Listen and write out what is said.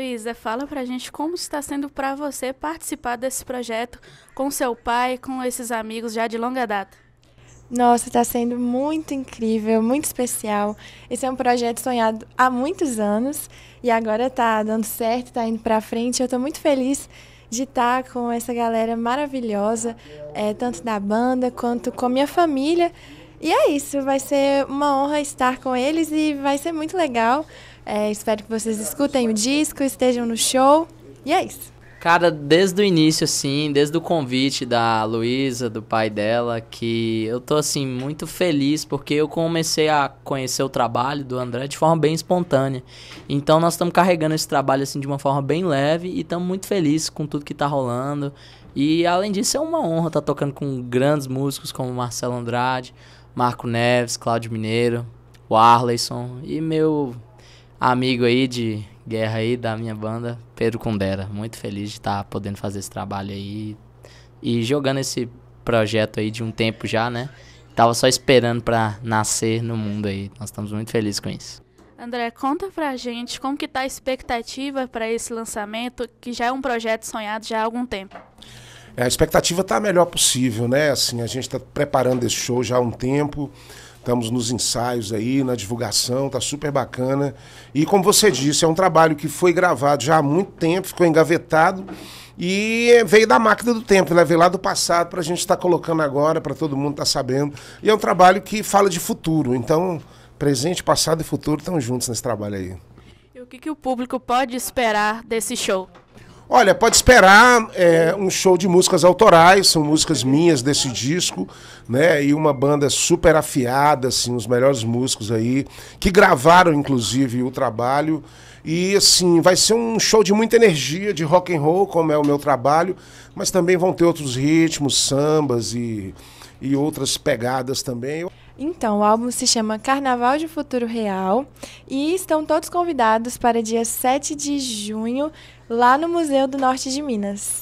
Luísa, fala pra gente como está sendo para você participar desse projeto com seu pai, com esses amigos já de longa data. Nossa, está sendo muito incrível, muito especial. Esse é um projeto sonhado há muitos anos e agora está dando certo, está indo para frente. Eu estou muito feliz de estar tá com essa galera maravilhosa, é, tanto da banda quanto com a minha família e é isso, vai ser uma honra estar com eles e vai ser muito legal. É, espero que vocês escutem o disco, estejam no show. E é isso. Cara, desde o início, assim, desde o convite da Luísa, do pai dela, que eu tô, assim, muito feliz porque eu comecei a conhecer o trabalho do André de forma bem espontânea. Então, nós estamos carregando esse trabalho, assim, de uma forma bem leve e estamos muito felizes com tudo que tá rolando. E, além disso, é uma honra estar tá tocando com grandes músicos como Marcelo Andrade, Marco Neves, Cláudio Mineiro, o Arleison e meu amigo aí de guerra aí da minha banda, Pedro Condera. Muito feliz de estar tá podendo fazer esse trabalho aí e jogando esse projeto aí de um tempo já, né? Tava só esperando para nascer no mundo aí. Nós estamos muito felizes com isso. André, conta pra gente como que tá a expectativa para esse lançamento, que já é um projeto sonhado já há algum tempo. É, a expectativa está a melhor possível, né? Assim, a gente está preparando esse show já há um tempo. Estamos nos ensaios aí, na divulgação, tá super bacana. E como você disse, é um trabalho que foi gravado já há muito tempo, ficou engavetado e veio da máquina do tempo, né? Veio lá do passado para a gente estar tá colocando agora, para todo mundo estar tá sabendo. E é um trabalho que fala de futuro. Então, presente, passado e futuro estão juntos nesse trabalho aí. E o que, que o público pode esperar desse show? Olha, pode esperar é, um show de músicas autorais, são músicas minhas desse disco, né? E uma banda super afiada, assim, os melhores músicos aí, que gravaram, inclusive, o trabalho. E assim, vai ser um show de muita energia, de rock and roll, como é o meu trabalho, mas também vão ter outros ritmos, sambas e, e outras pegadas também. Então, o álbum se chama Carnaval de Futuro Real e estão todos convidados para dia 7 de junho lá no Museu do Norte de Minas.